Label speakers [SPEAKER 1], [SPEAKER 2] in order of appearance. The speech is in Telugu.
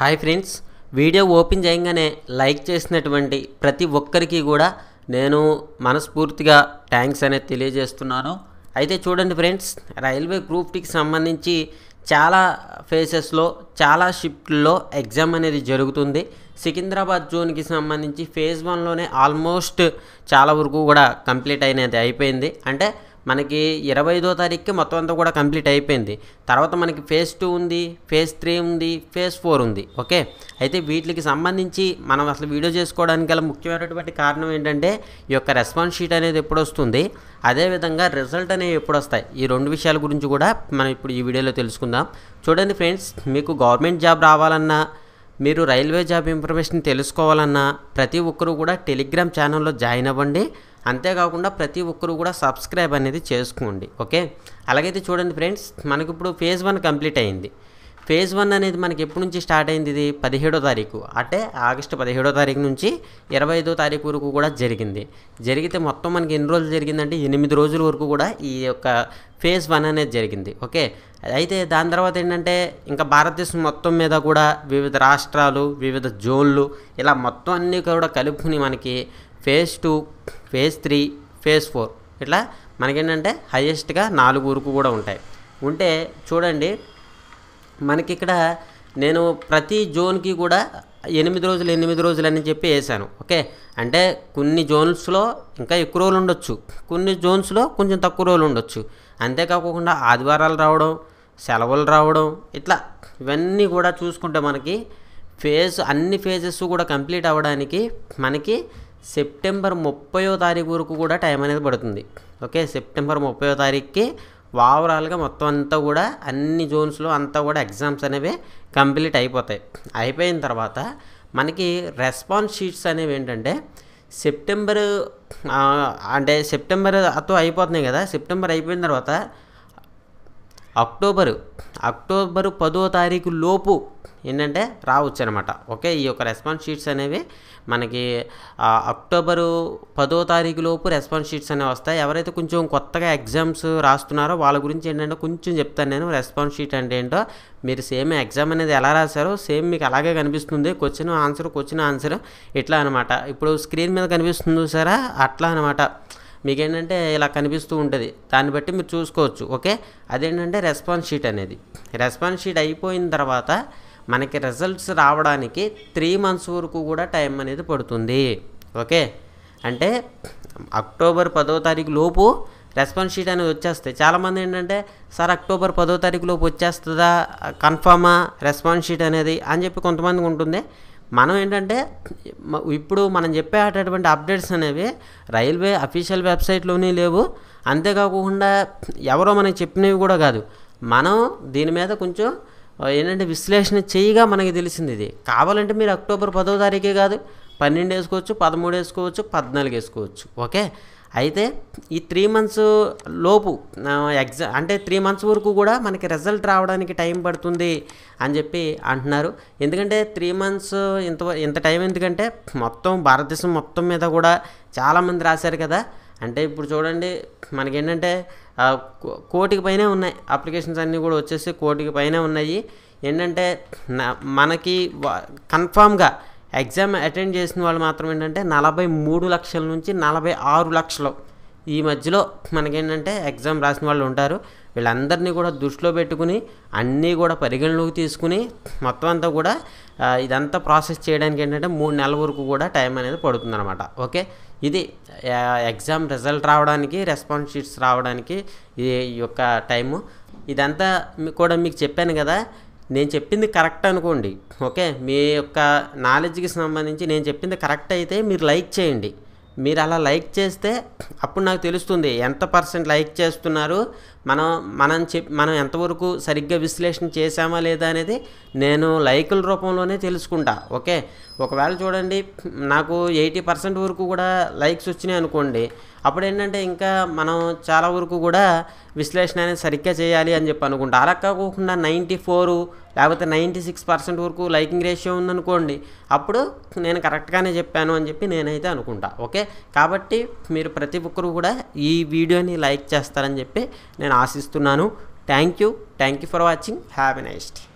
[SPEAKER 1] హాయ్ ఫ్రెండ్స్ వీడియో ఓపెన్ చేయగానే లైక్ చేసినటువంటి ప్రతి ఒక్కరికి కూడా నేను మనస్ఫూర్తిగా థ్యాంక్స్ అనేది తెలియజేస్తున్నాను అయితే చూడండి ఫ్రెండ్స్ రైల్వే గ్రూప్టీకి సంబంధించి చాలా ఫేసెస్లో చాలా షిఫ్ట్లో ఎగ్జామ్ అనేది జరుగుతుంది సికింద్రాబాద్ జోన్కి సంబంధించి ఫేజ్ వన్లోనే ఆల్మోస్ట్ చాలా వరకు కూడా కంప్లీట్ అయినది అయిపోయింది అంటే మనకి ఇరవై ఐదో తారీఖుకి మొత్తం అంతా కూడా కంప్లీట్ అయిపోయింది తర్వాత మనకి ఫేజ్ టూ ఉంది ఫేజ్ త్రీ ఉంది ఫేజ్ ఫోర్ ఉంది ఓకే అయితే వీటికి సంబంధించి మనం అసలు వీడియో చేసుకోవడానికి గల ముఖ్యమైనటువంటి కారణం ఏంటంటే ఈ యొక్క రెస్పాన్స్ షీట్ అనేది ఎప్పుడు వస్తుంది అదేవిధంగా రిజల్ట్ అనేవి ఎప్పుడు వస్తాయి ఈ రెండు విషయాల గురించి కూడా మనం ఇప్పుడు ఈ వీడియోలో తెలుసుకుందాం చూడండి ఫ్రెండ్స్ మీకు గవర్నమెంట్ జాబ్ రావాలన్నా మీరు రైల్వే జాబ్ ఇన్ఫర్మేషన్ తెలుసుకోవాలన్నా ప్రతి ఒక్కరూ కూడా టెలిగ్రామ్ ఛానల్లో జాయిన్ అవ్వండి అంతేకాకుండా ప్రతి ఒక్కరు కూడా సబ్స్క్రైబ్ అనేది చేసుకోండి ఓకే అలాగైతే చూడండి ఫ్రెండ్స్ మనకి ఇప్పుడు ఫేజ్ వన్ కంప్లీట్ అయింది ఫేజ్ వన్ అనేది మనకి ఎప్పటి నుంచి స్టార్ట్ అయింది ఇది పదిహేడో తారీఖు అంటే ఆగస్టు పదిహేడో తారీఖు నుంచి ఇరవై ఐదో తారీఖు వరకు కూడా జరిగింది జరిగితే మొత్తం మనకి ఎన్ని రోజులు జరిగిందంటే ఎనిమిది రోజుల వరకు కూడా ఈ యొక్క ఫేజ్ వన్ అనేది జరిగింది ఓకే అయితే దాని తర్వాత ఏంటంటే ఇంకా భారతదేశం మొత్తం మీద కూడా వివిధ రాష్ట్రాలు వివిధ జోన్లు ఇలా మొత్తం అన్నీ కూడా కలుపుకుని మనకి phase two phase three phase four ఇట్లా మనకేంటంటే హయ్యెస్ట్గా నాలుగు ఊరుకు కూడా ఉంటాయి ఉంటే చూడండి మనకి ఇక్కడ నేను ప్రతి జోన్కి కూడా ఎనిమిది రోజులు ఎనిమిది రోజులు అని చెప్పి వేసాను ఓకే అంటే కొన్ని జోన్స్లో ఇంకా ఎక్కువ రోజులు ఉండొచ్చు కొన్ని జోన్స్లో కొంచెం తక్కువ రోజులు ఉండొచ్చు అంతేకాకుండా ఆదివారాలు రావడం సెలవులు రావడం ఇట్లా ఇవన్నీ కూడా చూసుకుంటే మనకి ఫేజ్ అన్ని ఫేజెస్ కూడా కంప్లీట్ అవ్వడానికి మనకి సెప్టెంబర్ ముప్పయో తారీఖు వరకు కూడా టైం అనేది పడుతుంది ఓకే సెప్టెంబర్ ముప్పయో తారీఖుకి ఓవరాల్గా మొత్తం అంతా కూడా అన్ని జోన్స్లో అంతా కూడా ఎగ్జామ్స్ అనేవి కంప్లీట్ అయిపోతాయి అయిపోయిన తర్వాత మనకి రెస్పాన్స్ షీట్స్ అనేవి ఏంటంటే సెప్టెంబర్ అంటే సెప్టెంబర్ అతో అయిపోతున్నాయి కదా సెప్టెంబర్ అయిపోయిన తర్వాత అక్టోబరు అక్టోబరు పదో తారీఖు లోపు ఏంటంటే రావచ్చు అనమాట ఓకే ఈ యొక్క రెస్పాన్స్ షీట్స్ అనేవి మనకి అక్టోబరు పదో తారీఖు లోపు రెస్పాన్స్ షీట్స్ అనేవి వస్తాయి ఎవరైతే కొంచెం కొత్తగా ఎగ్జామ్స్ రాస్తున్నారో వాళ్ళ గురించి ఏంటంటే కొంచెం చెప్తాను నేను రెస్పాన్స్ షీట్ అంటే ఏంటో మీరు సేమ్ ఎగ్జామ్ అనేది ఎలా రాశారో సేమ్ మీకు అలాగే కనిపిస్తుంది క్వశ్చన్ ఆన్సర్ క్వశ్చన్ ఆన్సర్ ఇట్లా అనమాట ఇప్పుడు స్క్రీన్ మీద కనిపిస్తుంది సరే అట్లా అనమాట మీకేంటంటే ఇలా కనిపిస్తూ ఉంటుంది దాన్ని బట్టి మీరు చూసుకోవచ్చు ఓకే అదేంటంటే రెస్పాన్స్ షీట్ అనేది రెస్పాన్స్ షీట్ అయిపోయిన తర్వాత మనకి రిజల్ట్స్ రావడానికి త్రీ మంత్స్ వరకు కూడా టైం అనేది పడుతుంది ఓకే అంటే అక్టోబర్ పదో తారీఖు లోపు రెస్పాన్స్ షీట్ అనేది వచ్చేస్తాయి చాలామంది ఏంటంటే సార్ అక్టోబర్ పదో తారీఖు లోపు వచ్చేస్తుందా కన్ఫామా రెస్పాన్స్ షీట్ అనేది అని చెప్పి కొంతమంది ఉంటుంది మనం ఏంటంటే ఇప్పుడు మనం చెప్పేటటువంటి అప్డేట్స్ అనేవి రైల్వే అఫీషియల్ వెబ్సైట్లోనే లేవు అంతేకాకుండా ఎవరో మనకి చెప్పినవి కూడా కాదు మనం దీని మీద కొంచెం ఏంటంటే విశ్లేషణ చేయగా మనకి తెలిసింది ఇది కావాలంటే మీరు అక్టోబర్ పదో తారీఖే కాదు పన్నెండు వేసుకోవచ్చు పదమూడు వేసుకోవచ్చు పద్నాలుగు వేసుకోవచ్చు ఓకే అయితే ఈ త్రీ మంత్స్ లోపు ఎగ్జామ్ అంటే త్రీ మంత్స్ వరకు కూడా మనకి రిజల్ట్ రావడానికి టైం పడుతుంది అని చెప్పి అంటున్నారు ఎందుకంటే త్రీ మంత్స్ ఇంత ఇంత టైం ఎందుకంటే మొత్తం భారతదేశం మొత్తం మీద కూడా చాలామంది రాశారు కదా అంటే ఇప్పుడు చూడండి మనకి ఏంటంటే కోటికి పైనే ఉన్నాయి అప్లికేషన్స్ అన్నీ కూడా వచ్చేసి కోటికి పైనే ఉన్నాయి ఏంటంటే మనకి కన్ఫామ్గా ఎగ్జామ్ అటెండ్ చేసిన వాళ్ళు మాత్రం ఏంటంటే నలభై మూడు లక్షల నుంచి నలభై ఆరు లక్షలు ఈ మధ్యలో మనకేంటంటే ఎగ్జామ్ రాసిన వాళ్ళు ఉంటారు వీళ్ళందరినీ కూడా దృష్టిలో పెట్టుకుని అన్నీ కూడా పరిగణలోకి తీసుకుని మొత్తం అంతా కూడా ఇదంతా ప్రాసెస్ చేయడానికి ఏంటంటే మూడు నెలల వరకు కూడా టైం అనేది పడుతుందన్నమాట ఓకే ఇది ఎగ్జామ్ రిజల్ట్ రావడానికి రెస్పాన్స్ షీట్స్ రావడానికి ఈ యొక్క టైము ఇదంతా కూడా మీకు చెప్పాను కదా నేను చెప్పింది కరెక్ట్ అనుకోండి ఓకే మీ యొక్క నాలెడ్జ్కి సంబంధించి నేను చెప్పింది కరెక్ట్ అయితే మీరు లైక్ చేయండి మీరు అలా లైక్ చేస్తే అప్పుడు నాకు తెలుస్తుంది ఎంత పర్సెంట్ లైక్ చేస్తున్నారు మనం మనం చెప్ మనం ఎంతవరకు సరిగ్గా విశ్లేషణ చేశామా లేదా అనేది నేను లైకుల రూపంలోనే తెలుసుకుంటా ఓకే ఒకవేళ చూడండి నాకు ఎయిటీ పర్సెంట్ వరకు కూడా లైక్స్ వచ్చినాయి అనుకోండి అప్పుడు ఏంటంటే ఇంకా మనం చాలా వరకు కూడా విశ్లేషణ అనేది సరిగ్గా చేయాలి అని చెప్పి అనుకుంటా అలా కాకుండా నైంటీ ఫోరు లేకపోతే నైంటీ సిక్స్ పర్సెంట్ వరకు లైకింగ్ రేషియో ఉందనుకోండి అప్పుడు నేను కరెక్ట్గానే చెప్పాను అని చెప్పి నేనైతే అనుకుంటా ఓకే కాబట్టి మీరు ప్రతి ఒక్కరు కూడా ఈ వీడియోని లైక్ చేస్తారని చెప్పి నేను ఆశిస్తున్నాను thank you thank you for watching have a nice day